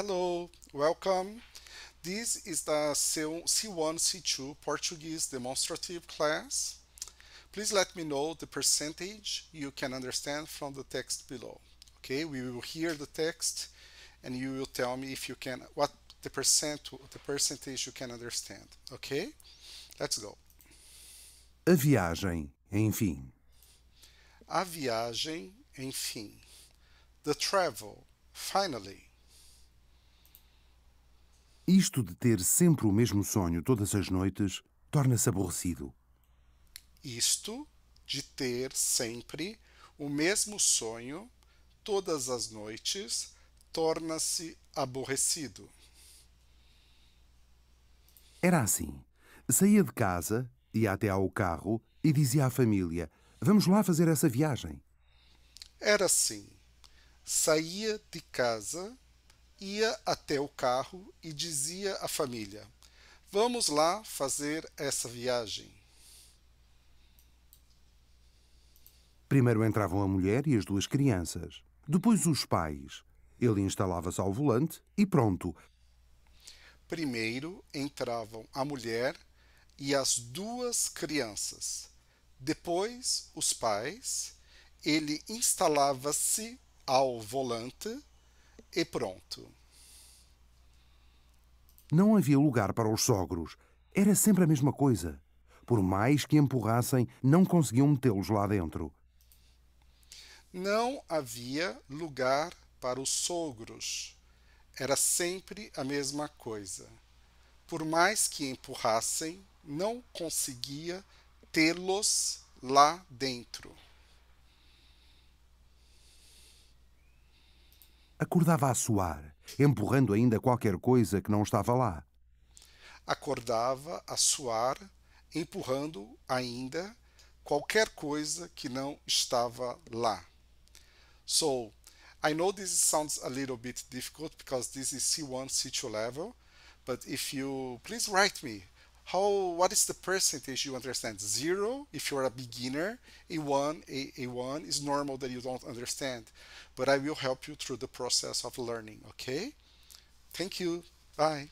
Hello, welcome. This is the C1-C2 Portuguese demonstrative class. Please let me know the percentage you can understand from the text below. Okay, we will hear the text and you will tell me if you can what the percent the percentage you can understand. Okay? Let's go. A viagem, enfim. A viagem, enfim. The travel, finally. Isto de ter sempre o mesmo sonho todas as noites torna-se aborrecido. Isto de ter sempre o mesmo sonho todas as noites torna-se aborrecido. Era assim. Saía de casa, ia até ao carro e dizia à família: Vamos lá fazer essa viagem. Era assim. Saía de casa, ia até o carro e dizia à família: Vamos lá fazer essa viagem. Primeiro entravam a mulher e as duas crianças, depois os pais. Ele instalava-se ao volante e pronto. Primeiro entravam a mulher e as duas crianças. Depois os pais. Ele instalava-se ao volante e pronto. Não havia lugar para os sogros. Era sempre a mesma coisa. Por mais que empurrassem, não conseguiam metê-los lá dentro. Não havia lugar para os sogros. Era sempre a mesma coisa. Por mais que empurrassem, não conseguia tê-los lá dentro. Acordava a suar, empurrando ainda qualquer coisa que não estava lá. Acordava a suar, empurrando ainda qualquer coisa que não estava lá. So, I know this sounds a little bit difficult because this is C1, C2 level, but if you please write me how what is the percentage you understand zero if you're a beginner a1 a, a1 is normal that you don't understand but i will help you through the process of learning okay thank you bye